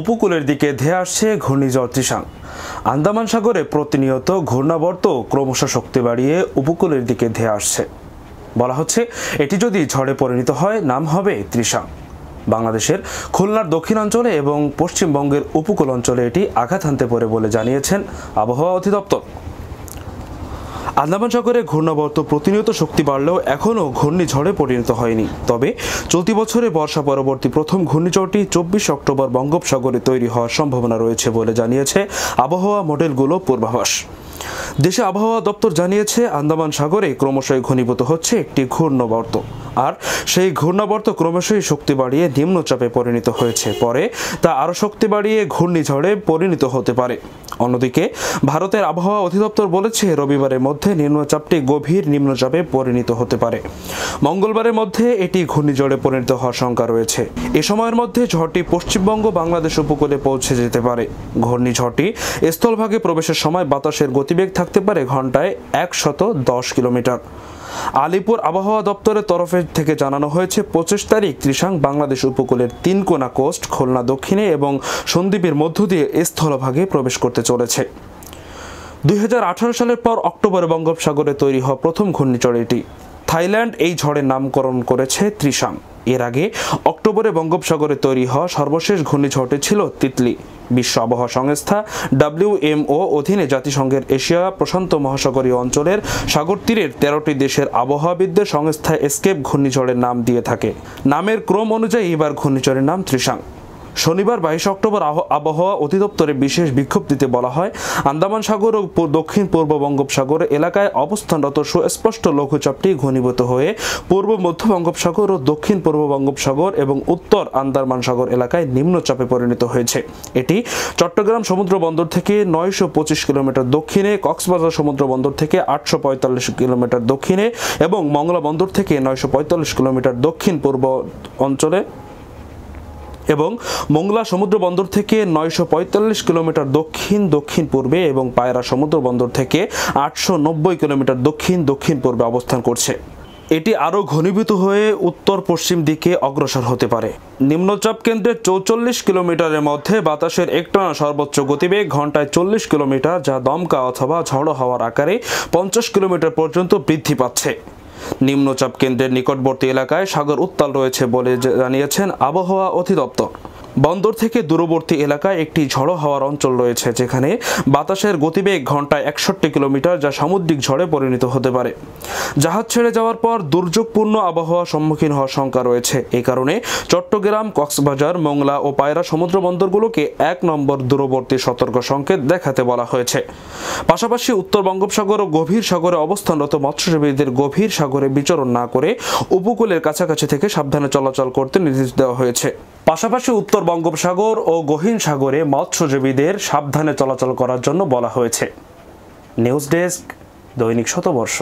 উপকূলের দিকে ধেয়ে আসছে ঘূর্ণিঝড় তৃষাং আন্দামান সাগরে প্রতিনিয়ত ঘূর্ণাবর্ত ক্রমশ শক্তি বাড়িয়ে উপকূলের দিকে ধেয়ে আসছে বলা হচ্ছে এটি যদি ঝড়ে পরিণত হয় নাম হবে তৃষাং বাংলাদেশের খুলনার দক্ষিণাঞ্চলে এবং পশ্চিমবঙ্গের উপকূল অঞ্চলে এটি আঘাত হানতে পারে বলে জানিয়েছেন আবহাওয়া অধিদপ্তর আন্দামান সাগরে ঘূর্ণাবর্ত প্রতিনিয়ত শক্তি বাড়লেও এখনও ঘূর্ণিঝড়ে পরিণত হয়নি তবে চলতি বছরে বর্ষা পরবর্তী প্রথম ঘূর্ণিঝড়টি চব্বিশ অক্টোবর বঙ্গোপসাগরে তৈরি হওয়ার সম্ভাবনা রয়েছে বলে জানিয়েছে আবহাওয়া মডেলগুলো পূর্বাভাস দেশে আবহাওয়া দপ্তর জানিয়েছে আন্দামান সাগরে ক্রমশই ঘনীভূত হচ্ছে একটি ঘূর্ণবর্ত আর সেই ঘূর্ণাবর্ত ক্রমশই শক্তি বাড়িয়ে নিম্নচাপে পরিণত হয়েছে পরে তা আরও শক্তি বাড়িয়ে ঘূর্ণিঝড়ে পরিণত হতে পারে অন্যদিকে ভারতের আবহাওয়া অধিদপ্তর বলেছে রবিবারের মধ্যে নিম্নচাপটি গভীর নিম্নচাপে পরিণত হতে পারে মঙ্গলবারের মধ্যে এটি ঘূর্ণিঝড়ে পরিণত হওয়ার শঙ্কা রয়েছে এ সময়ের মধ্যে ঝড়টি পশ্চিমবঙ্গ বাংলাদেশ উপকূলে পৌঁছে যেতে পারে ঘূর্ণিঝড়টি স্থলভাগে প্রবেশের সময় বাতাসের গতিবেগ থাকতে পারে ঘন্টায় একশত দশ কিলোমিটার আলিপুর আবহাওয়া দপ্তরের তরফের থেকে জানানো হয়েছে পঁচিশ তারিখ ত্রিশাং বাংলাদেশ উপকূলের তিনকোনা কোস্ট খুলনা দক্ষিণে এবং সন্দ্বীপের মধ্য দিয়ে স্থলভাগে প্রবেশ করতে চলেছে দুই সালের পর অক্টোবরে বঙ্গোপসাগরে তৈরি হওয়া প্রথম ঘূর্ণিঝড় এটি থাইল্যান্ড এই ঝড়ের নামকরণ করেছে ত্রিশাং এর আগে অক্টোবরে বঙ্গোপসাগরে তৈরি হওয়া সর্বশেষ ঘূর্ণিঝড়টি ছিল তিতলি বিশ্ব আবহাওয়া সংস্থা ডাব্লিউএমও অধীনে জাতিসংঘের এশিয়া প্রশান্ত মহাসাগরীয় অঞ্চলের সাগর তীরের তেরোটি দেশের আবহাওয়াবিদদের সংস্থা এসকেপ ঘূর্ণিঝড়ের নাম দিয়ে থাকে নামের ক্রম অনুযায়ী এবার ঘূর্ণিঝড়ের নাম ত্রিশাঙ্ক শনিবার বাইশ অক্টোবর আবহাওয়া অধিদপ্তরে বিশেষ বিজ্ঞপ্তিতে বলা হয় আন্দামান সাগর ও দক্ষিণ পূর্ব বঙ্গোপসাগর এলাকায় অবস্থানরত সুস্পষ্ট লঘুচাপটি ঘনীভূত হয়ে পূর্ব মধ্য বঙ্গোপসাগর ও দক্ষিণ পূর্ব বঙ্গোপসাগর এবং উত্তর আন্দামান সাগর এলাকায় নিম্নচাপে পরিণত হয়েছে এটি চট্টগ্রাম সমুদ্র বন্দর থেকে নয়শো পঁচিশ কিলোমিটার দক্ষিণে কক্সবাজার সমুদ্র বন্দর থেকে আটশো পঁয়তাল্লিশ কিলোমিটার দক্ষিণে এবং মংলা বন্দর থেকে নয়শো পঁয়তাল্লিশ কিলোমিটার দক্ষিণ পূর্ব অঞ্চলে এবং মোংলা সমুদ্র বন্দর থেকে নয়শো কিলোমিটার দক্ষিণ দক্ষিণ পূর্বে এবং পায়রা সমুদ্র বন্দর থেকে আটশো কিলোমিটার দক্ষিণ দক্ষিণ পূর্বে অবস্থান করছে এটি আরও ঘনীভূত হয়ে উত্তর পশ্চিম দিকে অগ্রসর হতে পারে নিম্নচাপ কেন্দ্রে চৌচল্লিশ কিলোমিটারের মধ্যে বাতাসের একটানা সর্বোচ্চ গতিবেগ ঘন্টায় চল্লিশ কিলোমিটার যা দমকা অথবা ঝড়ো হওয়ার আকারে পঞ্চাশ কিলোমিটার পর্যন্ত বৃদ্ধি পাচ্ছে নিম্নচাপ কেন্দ্রের নিকটবর্তী এলাকায় সাগর উত্তাল রয়েছে বলে জানিয়েছেন আবহাওয়া অধিদপ্তর বন্দর থেকে দূরবর্তী এলাকায় একটি ঝড়ো হওয়ার অঞ্চল রয়েছে যেখানে বাতাসের গতিবেগ ঘন্টায় একষট্টি কিলোমিটার যা সামুদ্রিক ঝড়ে পরিণত হতে পারে জাহাজ ছেড়ে যাওয়ার পর দুর্যোগপূর্ণ আবহাওয়া সম্মুখীন হওয়ার শঙ্কা রয়েছে এ কারণে চট্টগ্রাম কক্সবাজার মোংলা ও পায়রা সমুদ্র বন্দরগুলোকে এক নম্বর দূরবর্তী সতর্ক সংকেত দেখাতে বলা হয়েছে পাশাপাশি উত্তর বঙ্গোপসাগর ও গভীর সাগরে অবস্থানরত মৎস্যজীবীদের গভীর সাগরে বিচরণ না করে উপকূলের কাছাকাছি থেকে সাবধানে চলাচল করতে নির্দেশ দেওয়া হয়েছে পাশাপাশি উত্তর বঙ্গোপসাগর ও গহীন সাগরে মৎস্যজীবীদের সাবধানে চলাচল করার জন্য বলা হয়েছে নিউজ ডেস্ক দৈনিক শতবর্ষ